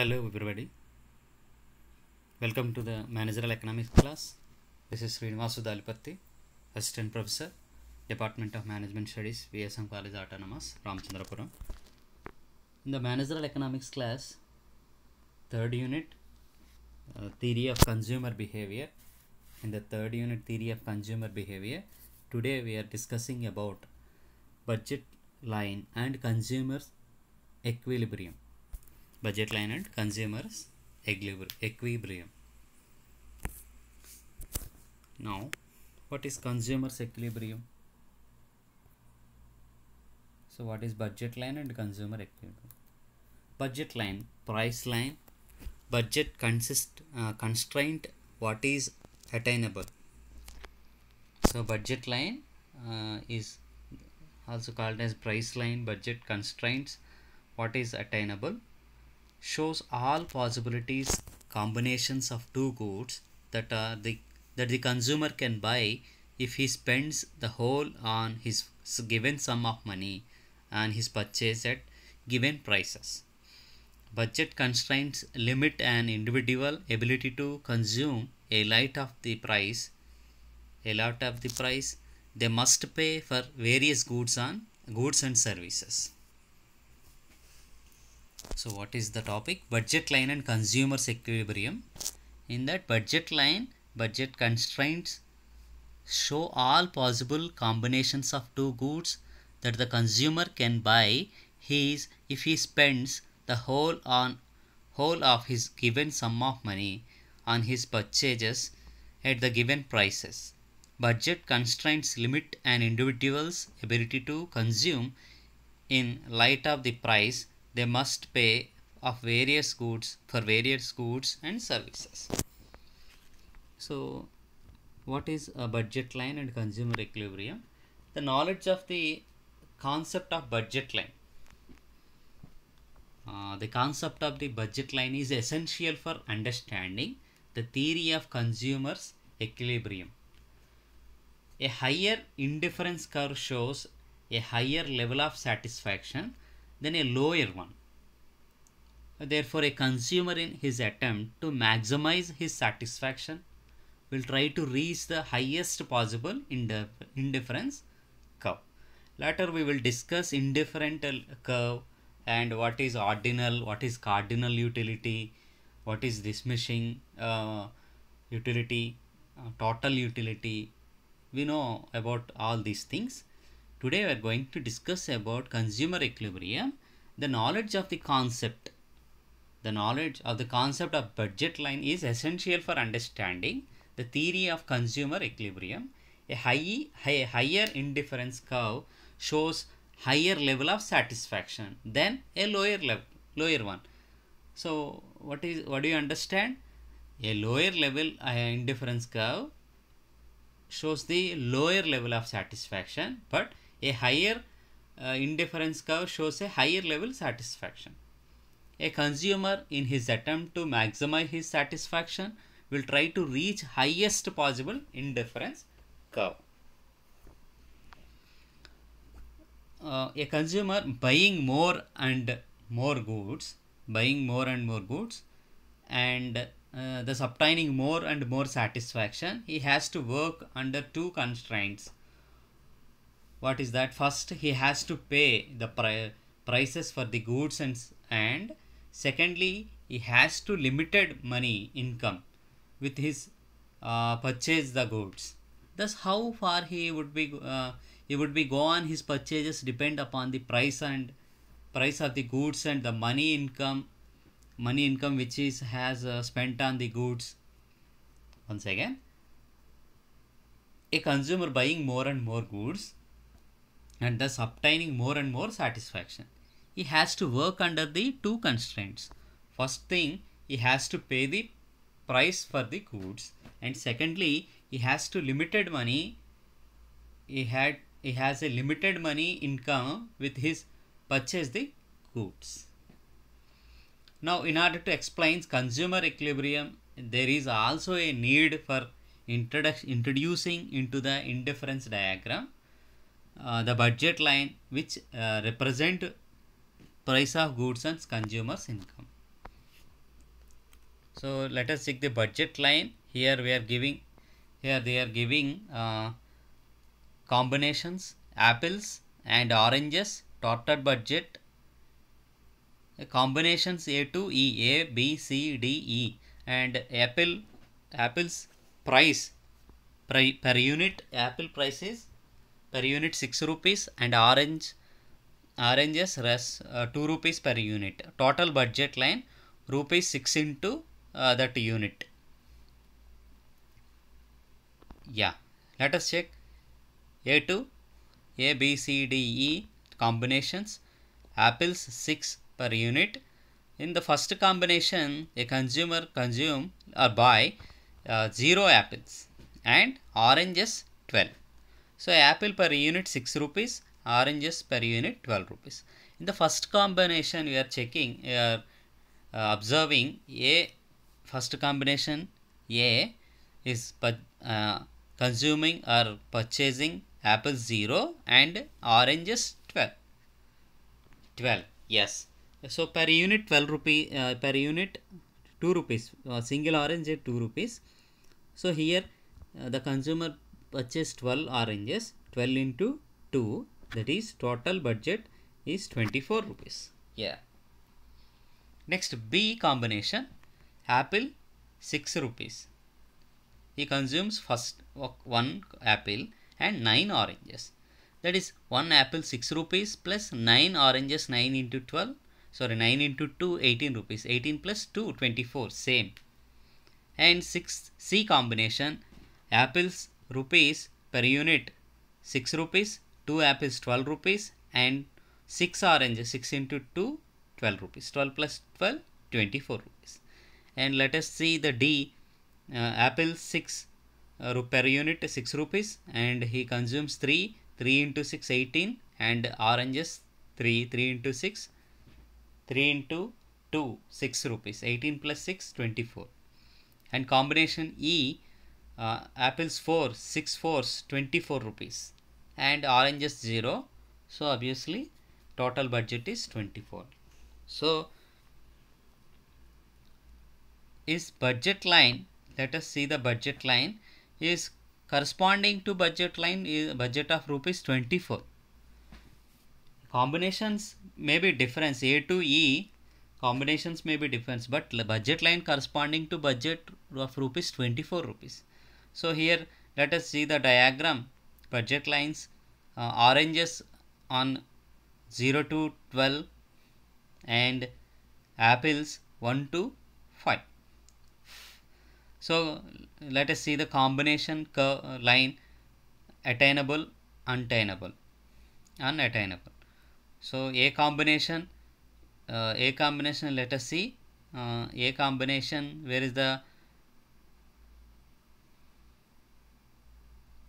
Hello everybody. Welcome to the Managerial Economics class. This is Srinivasu Dalipatti, Assistant Professor, Department of Management Studies, VSM College Autonomous, Ramchandrapuram. In the Managerial Economics class, third unit, uh, Theory of Consumer Behavior. In the third unit, Theory of Consumer Behavior, today we are discussing about budget line and consumers equilibrium budget line and consumers equilibrium. Now, what is consumers equilibrium? So, what is budget line and consumer equilibrium? Budget line, price line, budget consist uh, constraint. What is attainable? So, budget line uh, is also called as price line budget constraints. What is attainable? shows all possibilities combinations of two goods that are the that the consumer can buy if he spends the whole on his given sum of money and his purchase at given prices. Budget constraints limit an individual ability to consume a lot of the price. A lot of the price they must pay for various goods on goods and services. So what is the topic? Budget line and consumer's equilibrium. In that budget line, budget constraints show all possible combinations of two goods that the consumer can buy his if he spends the whole on whole of his given sum of money on his purchases at the given prices. Budget constraints limit an individual's ability to consume in light of the price they must pay of various goods for various goods and services. So what is a budget line and consumer equilibrium? The knowledge of the concept of budget line. Uh, the concept of the budget line is essential for understanding the theory of consumers equilibrium. A higher indifference curve shows a higher level of satisfaction then a lower one. Therefore, a consumer in his attempt to maximize his satisfaction will try to reach the highest possible indifference curve. Later, we will discuss indifferent curve and what is ordinal, what is cardinal utility, what is diminishing uh, utility, uh, total utility. We know about all these things. Today we are going to discuss about consumer equilibrium, the knowledge of the concept. The knowledge of the concept of budget line is essential for understanding the theory of consumer equilibrium. A high, high, higher indifference curve shows higher level of satisfaction than a lower level, lower one. So what is what do you understand? A lower level indifference curve shows the lower level of satisfaction, but a higher uh, indifference curve shows a higher level satisfaction. A consumer in his attempt to maximize his satisfaction will try to reach highest possible indifference curve. Uh, a consumer buying more and more goods, buying more and more goods and uh, thus obtaining more and more satisfaction, he has to work under two constraints what is that first he has to pay the pri prices for the goods and and secondly he has to limited money income with his uh, purchase the goods thus how far he would be uh, he would be go on his purchases depend upon the price and price of the goods and the money income money income which is has uh, spent on the goods once again a consumer buying more and more goods and thus obtaining more and more satisfaction. He has to work under the two constraints. First thing, he has to pay the price for the goods and secondly, he has to limited money. He had he has a limited money income with his purchase the goods. Now, in order to explain consumer equilibrium, there is also a need for introducing into the indifference diagram uh, the budget line which uh, represent price of goods and consumers income. So let us check the budget line. Here we are giving, here they are giving uh, combinations, apples and oranges, total budget, combinations A to E, A, B, C, D, E and apple, apples price, pri per unit apple price is per unit 6 rupees and orange oranges res, uh, 2 rupees per unit. Total budget line rupees 6 into uh, that unit. Yeah, let us check A2, A, B, C, D, E combinations, apples 6 per unit. In the first combination, a consumer consume or buy uh, 0 apples and oranges 12. So apple per unit 6 rupees, oranges per unit 12 rupees. In the first combination we are checking, we are uh, observing A, first combination A is uh, consuming or purchasing apples 0 and oranges 12. 12, yes. So per unit 12 rupee, uh, per unit 2 rupees, uh, single orange 2 rupees. So here uh, the consumer purchase 12 oranges 12 into 2 that is total budget is 24 rupees. Yeah. Next B combination apple 6 rupees. He consumes first one apple and 9 oranges. That is 1 apple 6 rupees plus 9 oranges 9 into 12 sorry 9 into 2 18 rupees 18 plus 2 24 same and 6 C combination apples rupees per unit 6 rupees, 2 apples 12 rupees and 6 oranges. 6 into 2 12 rupees 12 plus 12 24 rupees and let us see the D uh, apple 6 uh, per unit 6 rupees and he consumes 3 3 into 6 18 and oranges 3 3 into 6 3 into 2 6 rupees 18 plus 6 24 and combination E uh, apples 4 6 fours 24 rupees and oranges 0 so obviously total budget is 24 so is budget line let us see the budget line is corresponding to budget line is budget of rupees 24 combinations may be difference a to e combinations may be difference but budget line corresponding to budget of rupees 24 rupees so here let us see the diagram budget lines uh, oranges on 0 to 12 and apples 1 to 5. So let us see the combination uh, line attainable, untenable, unattainable. So A combination, uh, A combination let us see, uh, A combination where is the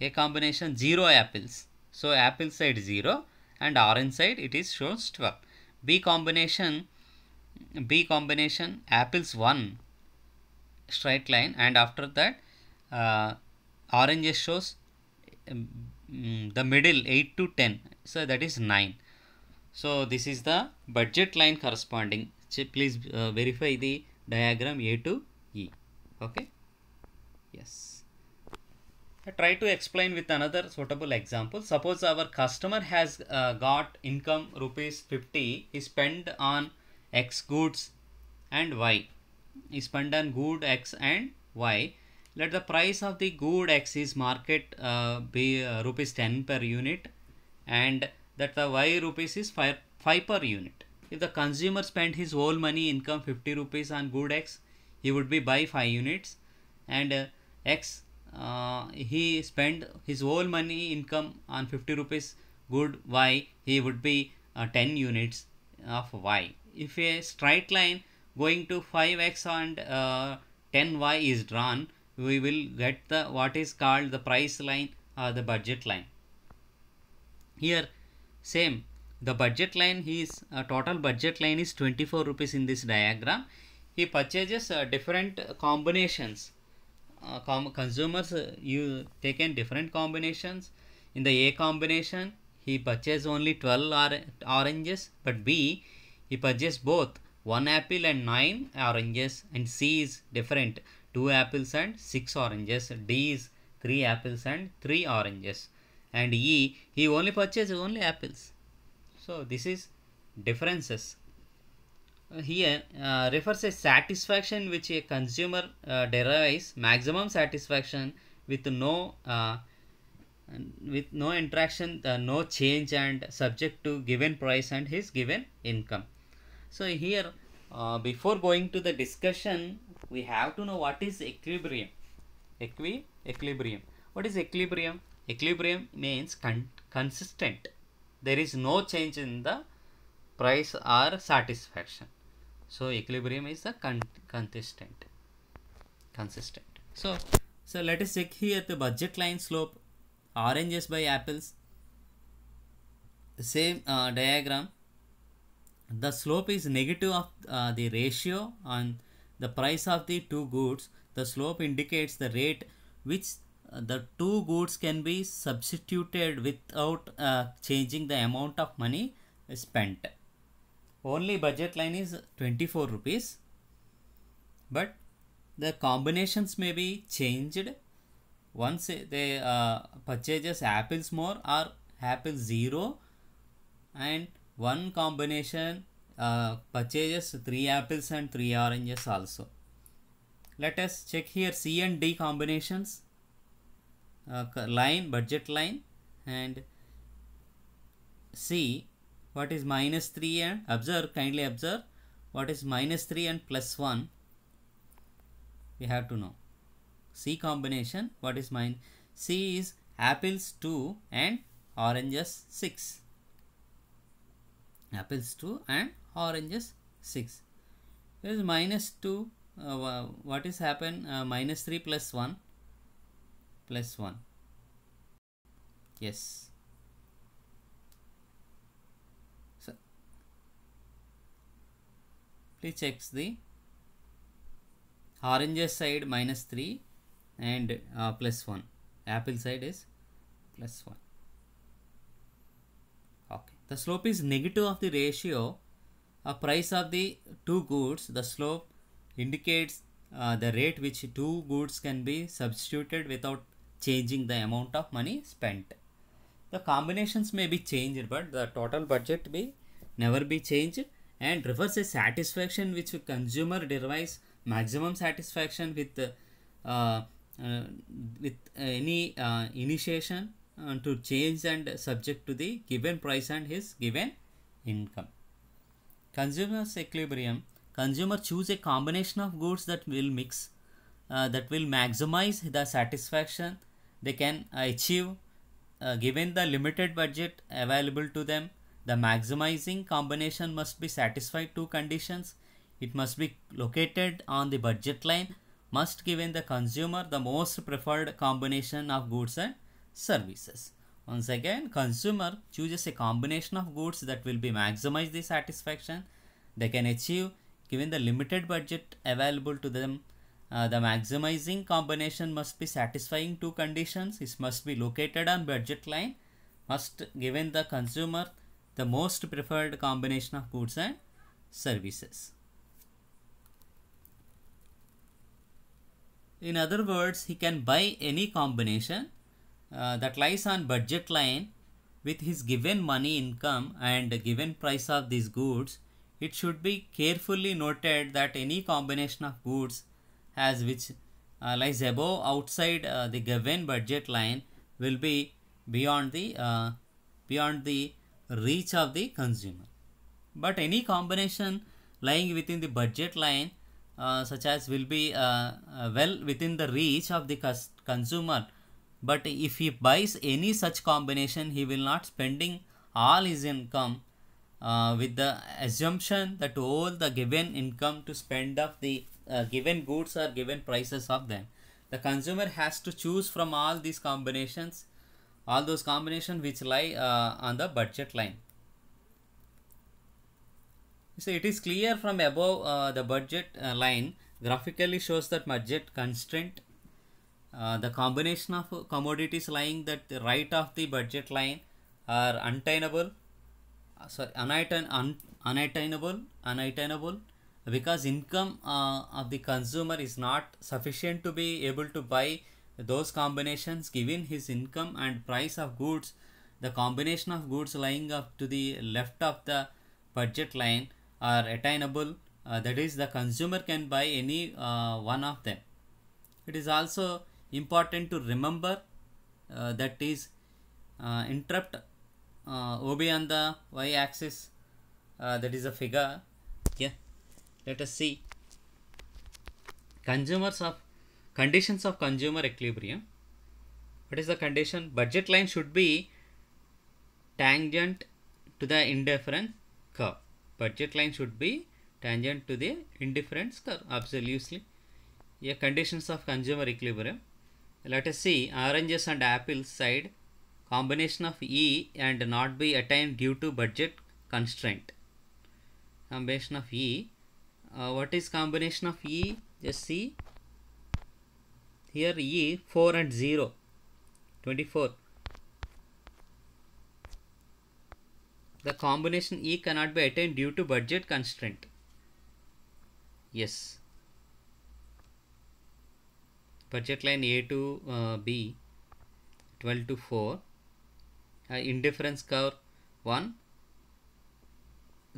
a combination 0 apples. So apple side 0 and orange side it is shows 12. B combination B combination apples 1 straight line and after that uh, oranges shows um, mm, the middle 8 to 10 so that is 9 so this is the budget line corresponding so please uh, verify the diagram a to e okay yes try to explain with another suitable example suppose our customer has uh, got income rupees 50 he spent on x goods and y he spent on good x and y let the price of the good x is market uh, be uh, rupees 10 per unit and that the y rupees is 5, 5 per unit if the consumer spent his whole money income 50 rupees on good x he would be buy 5 units and uh, x uh, he spent his whole money income on 50 rupees good y he would be uh, 10 units of y if a straight line going to 5x and uh, 10y is drawn we will get the what is called the price line or the budget line here same the budget line his uh, total budget line is 24 rupees in this diagram he purchases uh, different combinations consumers you taken different combinations in the a combination he purchased only 12 or oranges but b he purchased both one apple and nine oranges and c is different two apples and six oranges d is three apples and three oranges and e he only purchased only apples so this is differences uh, here uh, refers a satisfaction which a consumer uh, derives maximum satisfaction with no uh, with no interaction uh, no change and subject to given price and his given income so here uh, before going to the discussion we have to know what is equilibrium equi equilibrium what is equilibrium equilibrium means con consistent there is no change in the price or satisfaction so equilibrium is the con consistent consistent so so let us check here the budget line slope oranges by apples same uh, diagram the slope is negative of uh, the ratio on the price of the two goods the slope indicates the rate which uh, the two goods can be substituted without uh, changing the amount of money spent only budget line is 24 rupees but the combinations may be changed once they uh, purchases apples more or apple zero and one combination uh, purchases three apples and three oranges also let us check here c and d combinations uh, line budget line and C what is minus 3 and observe kindly observe what is minus 3 and plus 1 we have to know C combination what is mine C is apples 2 and oranges 6 apples 2 and oranges 6 there is minus 2 uh, what is happen uh, minus 3 plus 1 plus 1 yes It checks the orange side minus 3 and uh, plus 1. Apple side is plus 1. Okay. The slope is negative of the ratio A price of the two goods. The slope indicates uh, the rate which two goods can be substituted without changing the amount of money spent. The combinations may be changed but the total budget may never be changed and refers a satisfaction which consumer derives maximum satisfaction with uh, uh, with any uh, initiation uh, to change and subject to the given price and his given income. Consumer's equilibrium. Consumer choose a combination of goods that will mix, uh, that will maximize the satisfaction they can achieve uh, given the limited budget available to them the maximizing combination must be satisfied two conditions. It must be located on the budget line, must given the consumer the most preferred combination of goods and services. Once again, consumer chooses a combination of goods that will be maximize the satisfaction they can achieve given the limited budget available to them. Uh, the maximizing combination must be satisfying two conditions. It must be located on budget line, must given the consumer the most preferred combination of goods and services. In other words, he can buy any combination uh, that lies on budget line with his given money income and given price of these goods. It should be carefully noted that any combination of goods has which uh, lies above outside uh, the given budget line will be beyond the uh, beyond the reach of the consumer. But any combination lying within the budget line uh, such as will be uh, uh well within the reach of the consumer but if he buys any such combination he will not spending all his income uh, with the assumption that all the given income to spend of the uh, given goods or given prices of them the consumer has to choose from all these combinations all those combinations which lie uh, on the budget line. So it is clear from above uh, the budget uh, line graphically shows that budget constraint, uh, the combination of commodities lying that the right of the budget line are untenable, uh, sorry, unattain, un, unattainable, unattainable because income uh, of the consumer is not sufficient to be able to buy those combinations given his income and price of goods the combination of goods lying up to the left of the budget line are attainable uh, that is the consumer can buy any uh, one of them it is also important to remember uh, that is uh, interrupt uh, ob on the y axis uh, that is a figure yeah let us see consumers of conditions of consumer equilibrium what is the condition budget line should be tangent to the indifference curve budget line should be tangent to the indifference curve absolutely yeah conditions of consumer equilibrium let us see oranges and apples side combination of E and not be attained due to budget constraint. Combination of E. Uh, what is combination of E? Just see here E 4 and 0 24 the combination E cannot be attained due to budget constraint yes budget line A to uh, B 12 to 4 uh, indifference curve 1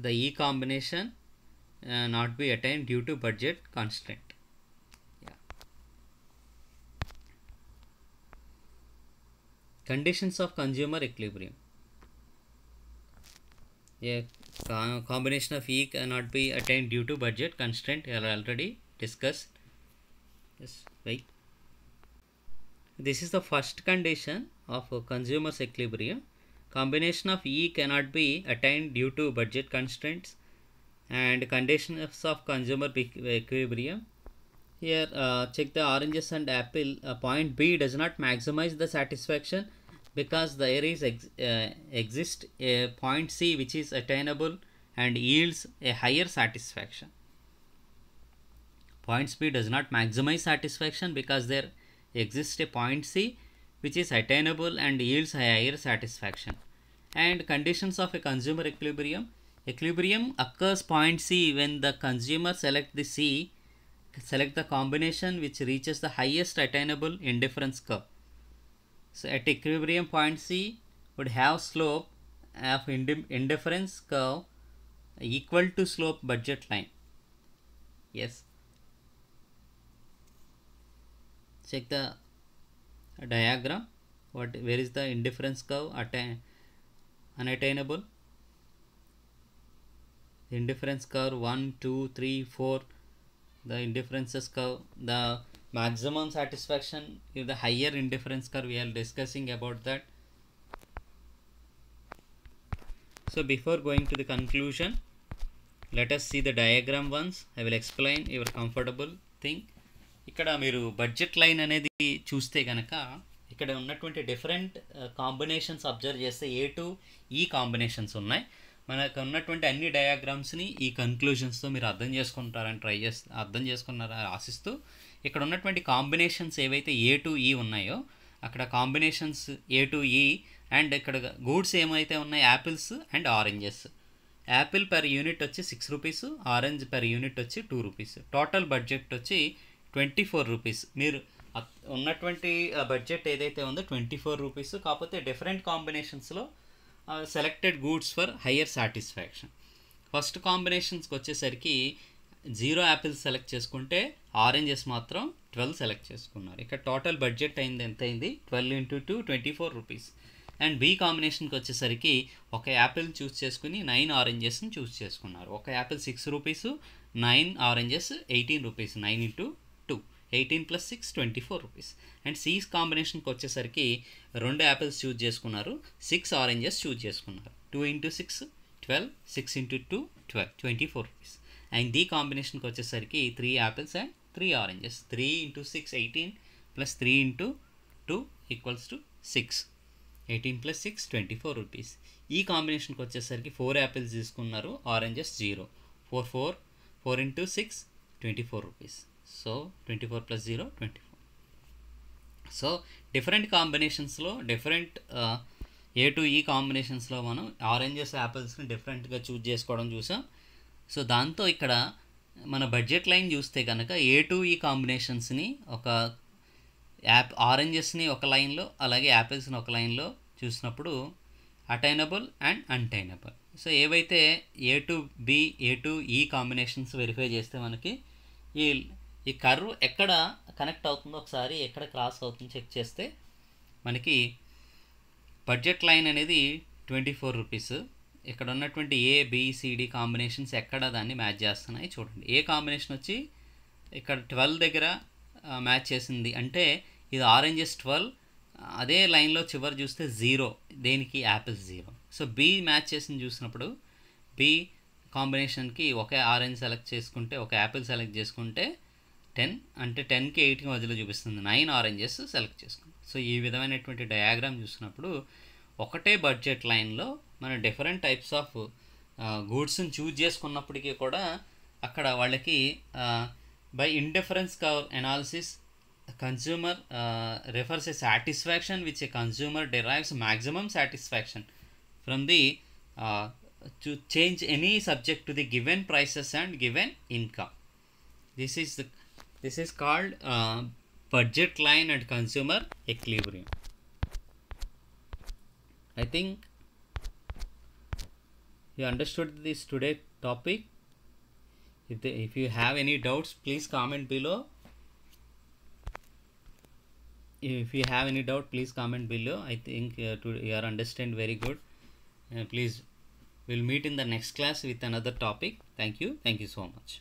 the E combination uh, not be attained due to budget constraint Conditions of consumer equilibrium. A combination of E cannot be attained due to budget constraint already discussed. Yes, right. This is the first condition of consumer's equilibrium. Combination of E cannot be attained due to budget constraints and conditions of consumer equilibrium. Here, uh, check the oranges and apple. Uh, point B does not maximize the satisfaction because there is ex uh, exist a point C which is attainable and yields a higher satisfaction. Point B does not maximize satisfaction because there exists a point C which is attainable and yields higher satisfaction. And conditions of a consumer equilibrium. Equilibrium occurs point C when the consumer select the C, select the combination which reaches the highest attainable indifference curve. So at equilibrium point C would have slope of indifference curve equal to slope budget line. Yes. Check the diagram. What where is the indifference curve attain unattainable? indifference curve 1, 2, 3, 4. The indifference curve the maximum satisfaction is the higher indifference curve we are discussing about that so before going to the conclusion let us see the diagram once i will explain your comfortable thing ఇక్కడ మీరు budget line అనేది చూస్తే కనుక ఇక్కడ ఉన్నటువంటి different combinations observe చేస్తే ఏ to E combinations ఉన్నాయి మనకు ఉన్నటువంటి అన్ని డయాగ్రామ్స్ని ఈ కన్క్లూజన్స్తో మీరు అర్థం చేసుకుంటారని ట్రై చేస్తే అర్థం చేసుకున్నారని ఆశిస్తూ ఇక్కడ ఉన్నటువంటి కాంబినేషన్స్ ఏవైతే ఏ టు ఈ ఉన్నాయో అక్కడ combinations A to E and ఇక్కడ గూడ్స్ ఏమైతే ఉన్నాయి apples and oranges apple per unit వచ్చి six rupees orange per unit వచ్చి టూ రూపీస్ టోటల్ బడ్జెట్ వచ్చి ట్వంటీ ఫోర్ రూపీస్ మీరు ఉన్నటువంటి బడ్జెట్ ఏదైతే ఉందో ట్వంటీ ఫోర్ రూపీస్ కాకపోతే డిఫరెంట్ కాంబినేషన్స్లో selected goods for higher satisfaction first కాంబినేషన్స్కి వచ్చేసరికి జీరో యాపిల్స్ సెలెక్ట్ చేసుకుంటే ఆరెంజెస్ మాత్రం ట్వెల్వ్ సెలెక్ట్ చేసుకున్నారు ఇక్కడ టోటల్ బడ్జెట్ అయింది ఎంత అయింది twelve into two twenty four rupees and B కాంబినేషన్కి వచ్చేసరికి ఒక యాపిల్ చూస్ చేసుకుని నైన్ ఆరెంజెస్ని చూస్ చేసుకున్నారు ఒక apple six rupees nine oranges eighteen rupees nine into two eighteen plus six twenty four rupees and C's కాంబినేషన్కి వచ్చేసరికి రెండు యాపిల్స్ చూజ్ చేసుకున్నారు సిక్స్ ఆరెంజెస్ చూజ్ చేసుకున్నారు two into six twelve six into two twelve twenty four rupees and D కాంబినేషన్కి వచ్చేసరికి three apples and three oranges three into six eighteen plus three into two equals to six eighteen plus six twenty four rupees ఈ కాంబినేషన్కి వచ్చేసరికి four apples తీసుకున్నారు oranges zero four four four into six twenty four rupees so twenty four plus zero twenty four so different కాంబినేషన్స్లో different A to E కాంబినేషన్స్లో మనం oranges యాపిల్స్ని డిఫరెంట్గా choose చేసుకోవడం చూసాం సో దాంతో ఇక్కడ మన బడ్జెట్ లైన్ చూస్తే కనుక ఏ టు ఈ కాంబినేషన్స్ని ఒక యాప్ ఆరెంజెస్ని ఒక లైన్లో అలాగే యాపిల్స్ని ఒక లైన్లో చూసినప్పుడు అటైనబుల్ అండ్ అన్టైనబుల్ సో ఏవైతే A to B A to E combinations verify చేస్తే మనకి ఈ ఈ కర్వ్ ఎక్కడ కనెక్ట్ అవుతుందో ఒకసారి ఎక్కడ క్రాస్ అవుతుందో చెక్ చేస్తే మనకి బడ్జెట్ లైన్ అనేది ట్వంటీ ఫోర్ రూపీస్ ఇక్కడ ఉన్నటువంటి ఏ బిసిడి కాంబినేషన్స్ ఎక్కడ దాన్ని మ్యాచ్ చేస్తున్నాయి చూడండి ఏ కాంబినేషన్ వచ్చి ఇక్కడ ట్వెల్వ్ దగ్గర మ్యాచ్ చేసింది అంటే ఇది ఆరెంజెస్ ట్వెల్వ్ అదే లైన్లో చివరి చూస్తే జీరో దేనికి apples zero so B match చేసింది చూసినప్పుడు బి కాంబినేషన్కి ఒకే ఆరెంజ్ సెలెక్ట్ చేసుకుంటే ఒక యాపిల్ సెలెక్ట్ చేసుకుంటే టెన్ అంటే టెన్కి ఎయిట్కి మధ్యలో చూపిస్తుంది నైన్ ఆరెంజెస్ సెలెక్ట్ చేసుకుంటుంది సో ఈ విధమైనటువంటి డయాగ్రామ్ చూసినప్పుడు ఒకటే బడ్జెట్ లైన్లో మనం డిఫరెంట్ టైప్స్ ఆఫ్ గూడ్స్ని చూజ్ చేసుకున్నప్పటికీ కూడా అక్కడ వాళ్ళకి by indifference curve analysis consumer refers a satisfaction which a consumer derives maximum satisfaction from the two change any subject to the given prices and given income this is this is called budget line and consumer equilibrium I think you understood this today topic if, if you have any doubts please comment below if you have any doubt please comment below i think uh, to, you are understand very good uh, please we'll meet in the next class with another topic thank you thank you so much